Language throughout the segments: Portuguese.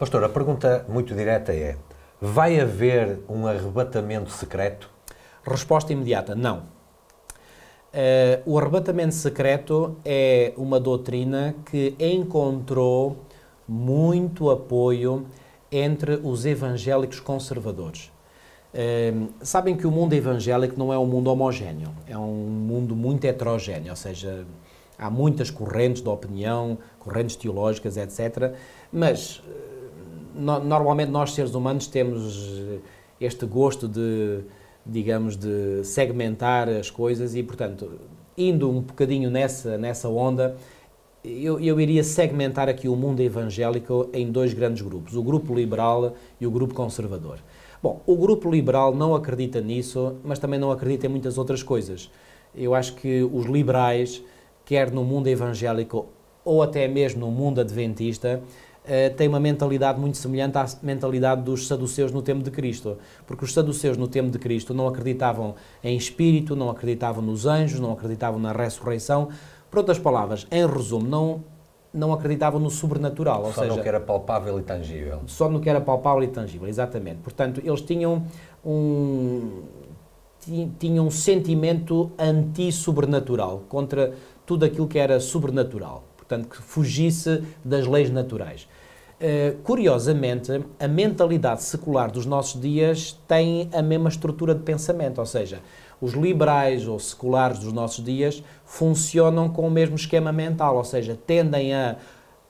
Pastor, a pergunta muito direta é: vai haver um arrebatamento secreto? Resposta imediata: não. Uh, o arrebatamento secreto é uma doutrina que encontrou muito apoio entre os evangélicos conservadores. Uh, sabem que o mundo evangélico não é um mundo homogéneo, é um mundo muito heterogéneo, ou seja, há muitas correntes de opinião, correntes teológicas, etc. Mas uh, no, normalmente nós seres humanos temos eh, este gosto de, digamos, de segmentar as coisas e, portanto, indo um bocadinho nessa, nessa onda, eu, eu iria segmentar aqui o mundo evangélico em dois grandes grupos, o grupo liberal e o grupo conservador. Bom, o grupo liberal não acredita nisso, mas também não acredita em muitas outras coisas. Eu acho que os liberais, quer no mundo evangélico ou até mesmo no mundo adventista, eh, tem uma mentalidade muito semelhante à mentalidade dos saduceus no tempo de Cristo. Porque os saduceus no tempo de Cristo não acreditavam em espírito, não acreditavam nos anjos, não acreditavam na ressurreição. Por outras palavras, em resumo, não, não acreditavam no sobrenatural. Ou só seja, no que era palpável e tangível. Só no que era palpável e tangível, exatamente. Portanto, eles tinham um, tinham um sentimento anti-sobrenatural, contra tudo aquilo que era sobrenatural portanto, que fugisse das leis naturais. Uh, curiosamente, a mentalidade secular dos nossos dias tem a mesma estrutura de pensamento, ou seja, os liberais ou seculares dos nossos dias funcionam com o mesmo esquema mental, ou seja, tendem a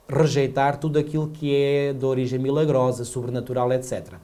rejeitar tudo aquilo que é de origem milagrosa, sobrenatural, etc. Uh,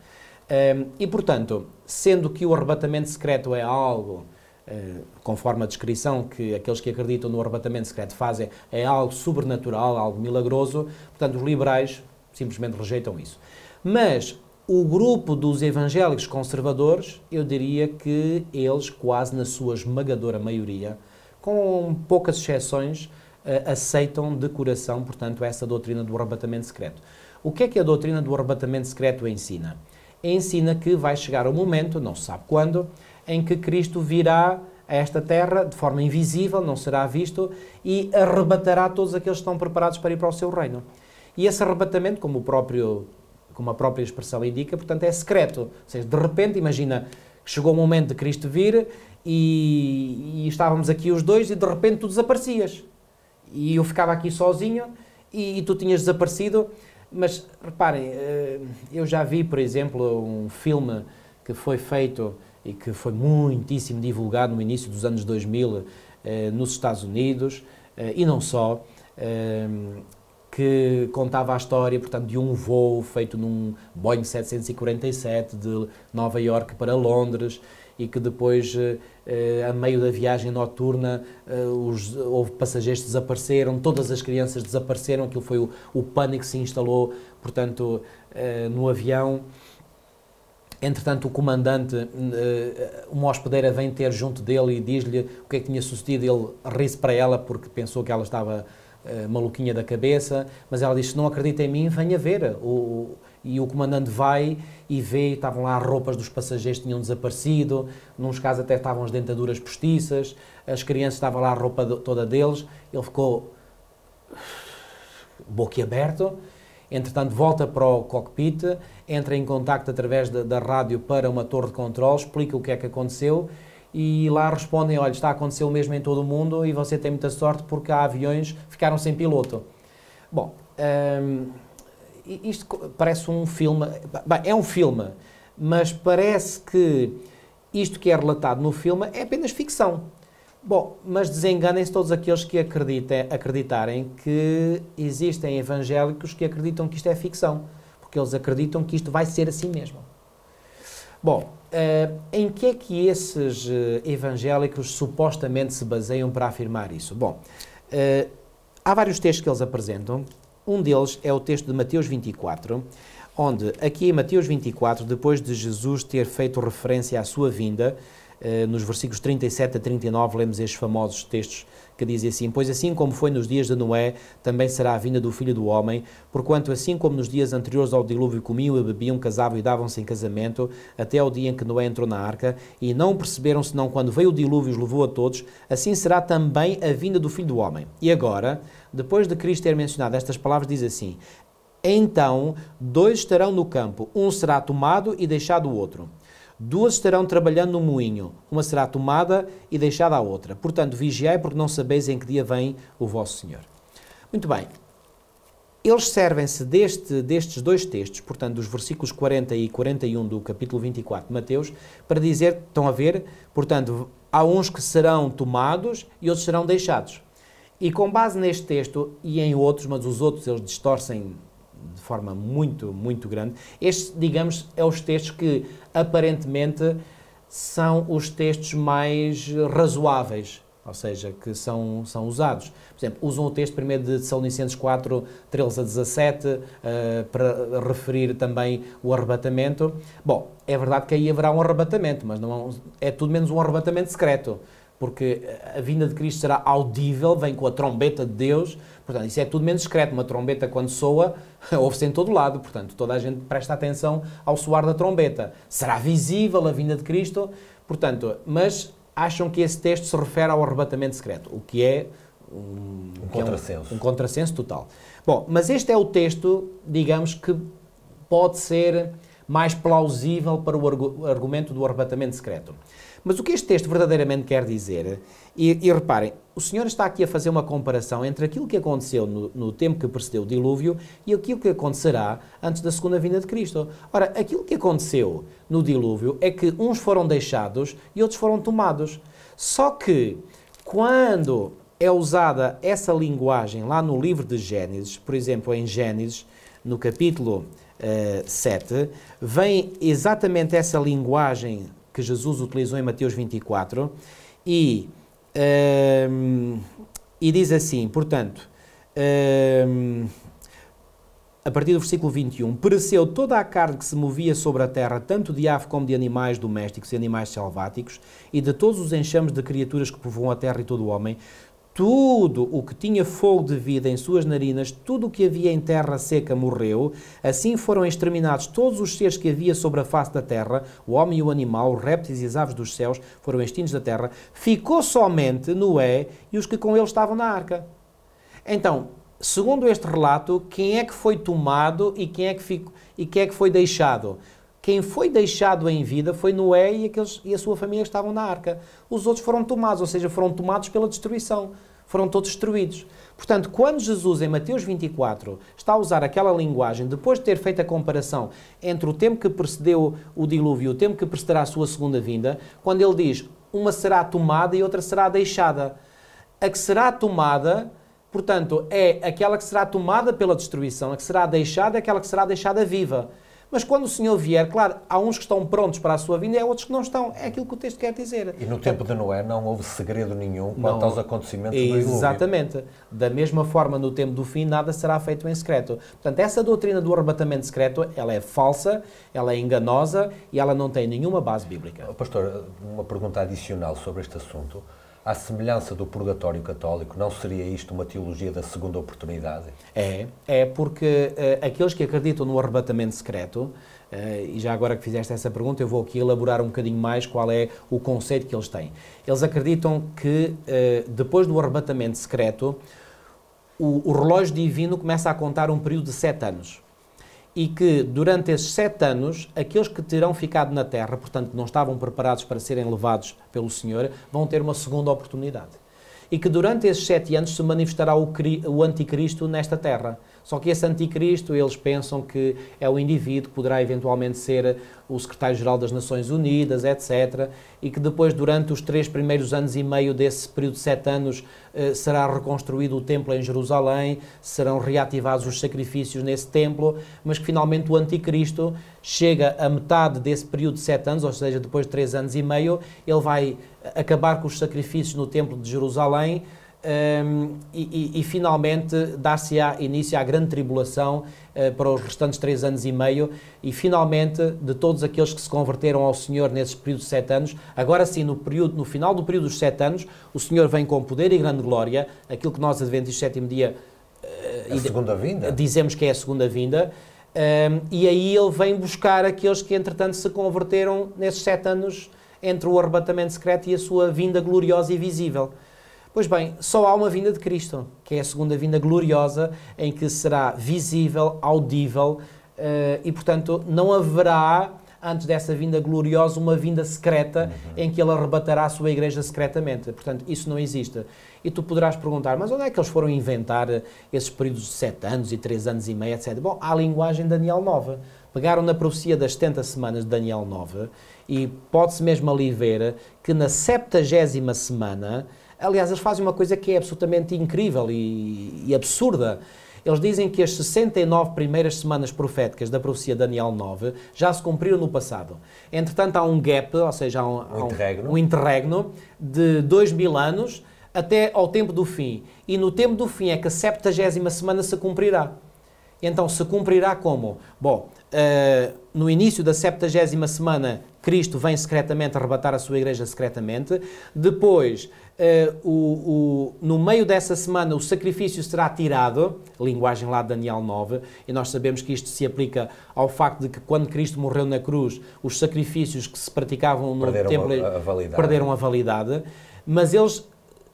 eh, e, portanto, sendo que o arrebatamento secreto é algo eh, conforme a descrição que aqueles que acreditam no arrebatamento secreto fazem, é algo sobrenatural, algo milagroso. Portanto, os liberais simplesmente rejeitam isso. Mas o grupo dos evangélicos conservadores, eu diria que eles, quase na sua esmagadora maioria, com poucas exceções, eh, aceitam de coração, portanto, essa doutrina do arrebatamento secreto. O que é que a doutrina do arrebatamento secreto ensina? Ensina que vai chegar o um momento, não se sabe quando, em que Cristo virá a esta terra de forma invisível, não será visto, e arrebatará todos aqueles que estão preparados para ir para o seu reino. E esse arrebatamento, como, o próprio, como a própria expressão indica, portanto é secreto. Ou seja, de repente, imagina que chegou o momento de Cristo vir e, e estávamos aqui os dois e de repente tu desaparecias. E eu ficava aqui sozinho e, e tu tinhas desaparecido. Mas reparem, eh, eu já vi, por exemplo, um filme que foi feito e que foi muitíssimo divulgado no início dos anos 2000 eh, nos Estados Unidos eh, e não só, eh, que contava a história, portanto, de um voo feito num Boeing 747 de Nova York para Londres e que depois, a meio da viagem noturna, os, houve passageiros que desapareceram, todas as crianças desapareceram, aquilo foi o, o pânico que se instalou, portanto, no avião. Entretanto, o comandante, uma eh, hospedeira vem ter junto dele e diz-lhe o que é que tinha sucedido. Ele ri-se para ela porque pensou que ela estava eh, maluquinha da cabeça, mas ela diz: Se não acredita em mim, venha ver. O, e o comandante vai e vê, estavam lá roupas dos passageiros tinham desaparecido, nos casos até estavam as dentaduras postiças, as crianças estavam lá a roupa toda deles. Ele ficou boquiaberto aberto entretanto volta para o cockpit, entra em contacto através da, da rádio para uma torre de controle, explica o que é que aconteceu e lá respondem, olha, está a acontecer o mesmo em todo o mundo e você tem muita sorte porque há aviões que ficaram sem piloto. Bom, hum, isto parece um filme, bem, é um filme, mas parece que isto que é relatado no filme é apenas ficção. Bom, mas desenganem-se todos aqueles que acreditem, acreditarem que existem evangélicos que acreditam que isto é ficção, porque eles acreditam que isto vai ser assim mesmo. Bom, uh, em que é que esses eh, evangélicos supostamente se baseiam para afirmar isso? Bom, uh, há vários textos que eles apresentam. Um deles é o texto de Mateus 24, onde, aqui em Mateus 24, depois de Jesus ter feito referência à sua vinda, eh, nos versículos 37 a 39, lemos estes famosos textos que dizem assim: Pois assim como foi nos dias de Noé, também será a vinda do filho do homem, porquanto assim como nos dias anteriores ao dilúvio comiam e bebiam, casavam e davam-se em casamento, até ao dia em que Noé entrou na arca, e não perceberam senão quando veio o dilúvio e os levou a todos, assim será também a vinda do filho do homem. E agora, depois de Cristo ter mencionado estas palavras, diz assim: Então dois estarão no campo, um será tomado e deixado o outro duas estarão trabalhando no moinho, uma será tomada e deixada à outra. Portanto, vigiai, porque não sabeis em que dia vem o vosso Senhor. Muito bem. Eles servem-se deste, destes dois textos, portanto, dos versículos 40 e 41 do capítulo 24 de Mateus, para dizer, estão a ver, portanto, há uns que serão tomados e outros serão deixados. E com base neste texto e em outros, mas os outros eles distorcem de forma muito, muito grande. Este, digamos, é os textos que aparentemente são os textos mais razoáveis, ou seja, que são, são usados. Por exemplo, usam o texto primeiro de São Licenses 4, 13 a 17, uh, eh, para referir também o arrebatamento. Bom, é verdade que aí haverá um arrebatamento, mas não é, é tudo menos um arrebatamento secreto porque a vinda de Cristo será audível, vem com a trombeta de Deus, portanto, isso é tudo menos secreto. Uma trombeta, quando soa, ouve-se em todo lado, portanto, toda a gente presta atenção ao soar da trombeta. Será visível a vinda de Cristo, portanto, mas acham que esse texto se refere ao arrebatamento secreto, o que é um, um contrassenso. É um, um contrassenso total. Bom, mas este é o texto, digamos, que pode ser mais plausível para o argumento do arrebatamento secreto. Mas o que este texto verdadeiramente quer dizer, e, e reparem, o Senhor está aqui a fazer uma comparação entre aquilo que aconteceu no, no, tempo que precedeu o dilúvio e aquilo que acontecerá antes da segunda vinda de Cristo. Ora, aquilo que aconteceu no dilúvio é que uns foram deixados e outros foram tomados. Só que quando é usada essa linguagem lá no livro de Gênesis, por exemplo, em Gênesis, no capítulo 7, vem exatamente essa linguagem que Jesus utilizou em Mateus 24 e, um, ehm, e diz assim, portanto, um, ehm, a partir do versículo 21, pereceu toda a carne que se movia sobre a terra, tanto de ave como de animais domésticos e animais selváticos, e de todos os enxames de criaturas que povoam a terra e todo o homem, tudo o que tinha fogo de vida em suas narinas, tudo o que havia em terra seca morreu. Assim foram exterminados todos os seres que havia sobre a face da terra, o homem e o animal, os répteis e as aves dos céus foram extintos da terra. Ficou somente Noé e os que com ele estavam na arca. Então, segundo este relato, quem é que foi tomado e quem é que, ficou, e quem é que foi deixado? Quem foi deixado em vida foi Noé e, aqueles, e a sua família que estavam na arca. Os outros foram tomados, ou seja, foram tomados pela destruição. Foram todos destruídos. Portanto, quando Jesus, em Mateus 24, está a usar aquela linguagem, depois de ter feito a comparação entre o tempo que precedeu o dilúvio e o tempo que precederá a sua segunda vinda, quando ele diz uma será tomada e outra será deixada. A que será tomada Portanto, é aquela que será tomada pela destruição, a que será deixada, é aquela que será deixada viva. Mas quando o senhor vier, claro, há uns que estão prontos para a sua vinda e há outros que não estão. É aquilo que o texto quer dizer. E no tempo de Noé não houve segredo nenhum quanto não, aos acontecimentos do dilúvio. Exatamente. Da mesma forma, no tempo do fim, nada será feito em secreto. Portanto, essa doutrina do arrebatamento secreto, ela é falsa, ela é enganosa e ela não tem nenhuma base bíblica. Pastor, uma pergunta adicional sobre este assunto à semelhança do purgatório católico, não seria isto uma teologia da segunda oportunidade? É, é porque uh, aqueles que acreditam no arrebatamento secreto, uh, e já agora que fizeste essa pergunta, eu vou aqui elaborar um bocadinho mais qual é o conceito que eles têm. Eles acreditam que uh, depois do arrebatamento secreto, o, o relógio divino começa a contar um período de sete anos e que durante esses sete anos, aqueles que terão ficado na terra, portanto não estavam preparados para serem levados pelo Senhor, vão ter uma segunda oportunidade. E que durante esses sete anos se manifestará o, o Anticristo nesta terra. Só que esse anticristo, eles pensam que é o indivíduo que poderá eventualmente ser eh, o secretário-geral das Nações Unidas, etc. E que depois, durante os três primeiros anos e meio desse período de sete anos, eh, será reconstruído o templo em Jerusalém, serão reativados os sacrifícios nesse templo, mas que finalmente o anticristo chega a metade desse período de sete anos, ou seja, depois de três anos e meio, ele vai eh, acabar com os sacrifícios no templo de Jerusalém, um, e, e, e, finalmente dar-se início à grande tribulação uh, para os restantes três anos e meio e finalmente de todos aqueles que se converteram ao Senhor nesses períodos de sete anos, agora sim no, período, no final do período dos sete anos, o Senhor vem com poder e grande glória, aquilo que nós adventistas sétimo dia uh, segunda vinda. dizemos que é a segunda vinda um, e aí ele vem buscar aqueles que entretanto se converteram nesses sete anos entre o arrebatamento secreto e a sua vinda gloriosa e visível. Pois bem, só há uma vinda de Cristo, que é a segunda vinda gloriosa, em que será visível, audível, eh, e portanto não haverá antes dessa vinda gloriosa, uma vinda secreta uhum. em que ele arrebatará a sua igreja secretamente. Portanto, isso não existe. E tu poderás perguntar, mas onde é que eles foram inventar esses períodos de sete anos e três anos e meio, etc. Bom, há a linguagem de Daniel 9. Pegaram na profecia das 70 semanas de Daniel 9 e pode-se mesmo ali ver que na 70 semana Aliás, eles fazem uma coisa que é absolutamente incrível e, e absurda. Eles dizem que as 69 primeiras semanas proféticas da profecia Daniel 9 já se cumpriram no passado. Entretanto, há um gap, ou seja, há um, um, interregno. um interregno de 2 mil anos até ao tempo do fim. E no tempo do fim é que a 70 semana se cumprirá. Então, se cumprirá como? Bom, uh, no início da 70 semana Cristo vem secretamente arrebatar a sua igreja secretamente. Depois, Uh, o, o, no meio dessa semana o sacrifício será tirado, linguagem lá de Daniel 9, e nós sabemos que isto se aplica ao facto de que quando Cristo morreu na cruz, os sacrifícios que se praticavam no perderam templo a, a perderam a validade, mas eles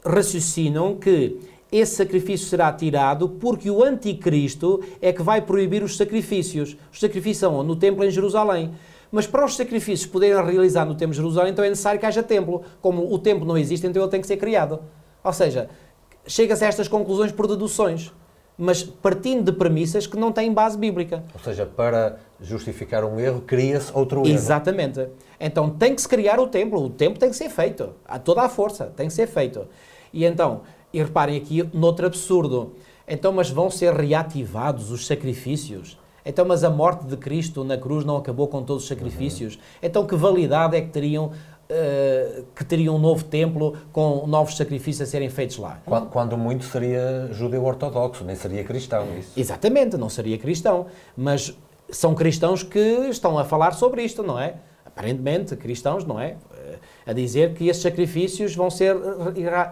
raciocinam que esse sacrifício será tirado porque o anticristo é que vai proibir os sacrifícios. Os sacrifícios são no templo em Jerusalém. Mas para os sacrifícios poderem realizar no tempo de Jerusalém, então é necessário que haja templo. Como o templo não existe, então ele tem que ser criado. Ou seja, chega-se a estas conclusões por deduções, mas partindo de premissas que não têm base bíblica. Ou seja, para justificar um erro, cria-se outro erro. Exatamente. Então tem que se criar o templo, o templo tem que ser feito, a toda a força, tem que ser feito. E então, e reparem aqui noutro absurdo. Então, mas vão ser reativados os sacrifícios então, mas a morte de Cristo na cruz não acabou com todos os sacrifícios? Uhum. Então, que validade é que teriam Uh, que teria um novo templo com novos sacrifícios a serem feitos lá. Quando, quando muito seria judeu-ortodoxo, nem seria cristão é isso. Exatamente, não seria cristão. Mas são cristãos que estão a falar sobre isto, não é? Aparentemente, cristãos, não é? Eh, a dizer que esses sacrifícios vão ser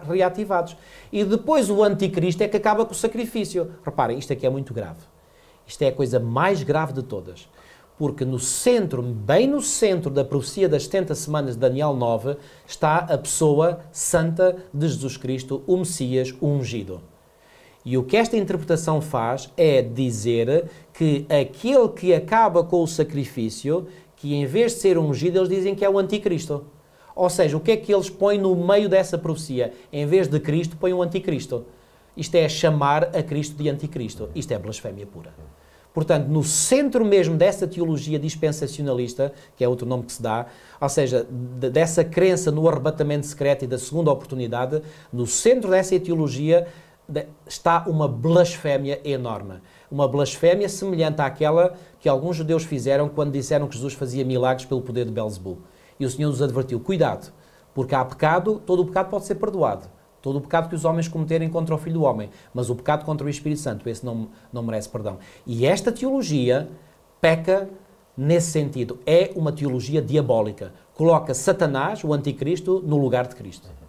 reativados. E depois o anticristo é que acaba com o sacrifício. Reparem, isto aqui é muito grave. Isto é a coisa mais grave de todas. Porque no centro, bem no centro da profecia das 70 semanas de Daniel 9, está a pessoa santa de Jesus Cristo, o Messias, o ungido. E o que esta interpretação faz é dizer que aquele que acaba com o sacrifício, que em vez de ser ungido, eles dizem que é o anticristo. Ou seja, o que é que eles põem no meio dessa profecia? Em vez de Cristo, põem o anticristo. Isto é chamar a Cristo de anticristo. Isto é blasfémia pura. Portanto, no centro mesmo dessa teologia dispensacionalista, que é outro nome que se dá, ou seja, dessa crença no arrebatamento secreto e da segunda oportunidade, no centro dessa teologia está uma blasfémia enorme. Uma blasfémia semelhante àquela que alguns judeus fizeram quando disseram que Jesus fazia milagres pelo poder de Belzebu. E o Senhor nos advertiu: cuidado, porque há pecado, todo o pecado pode ser perdoado todo o pecado que os homens cometerem contra o Filho do Homem, mas o pecado contra o Espírito Santo, esse não, não merece perdão. E esta teologia peca nesse sentido. É uma teologia diabólica. Coloca Satanás, o Anticristo, no lugar de Cristo.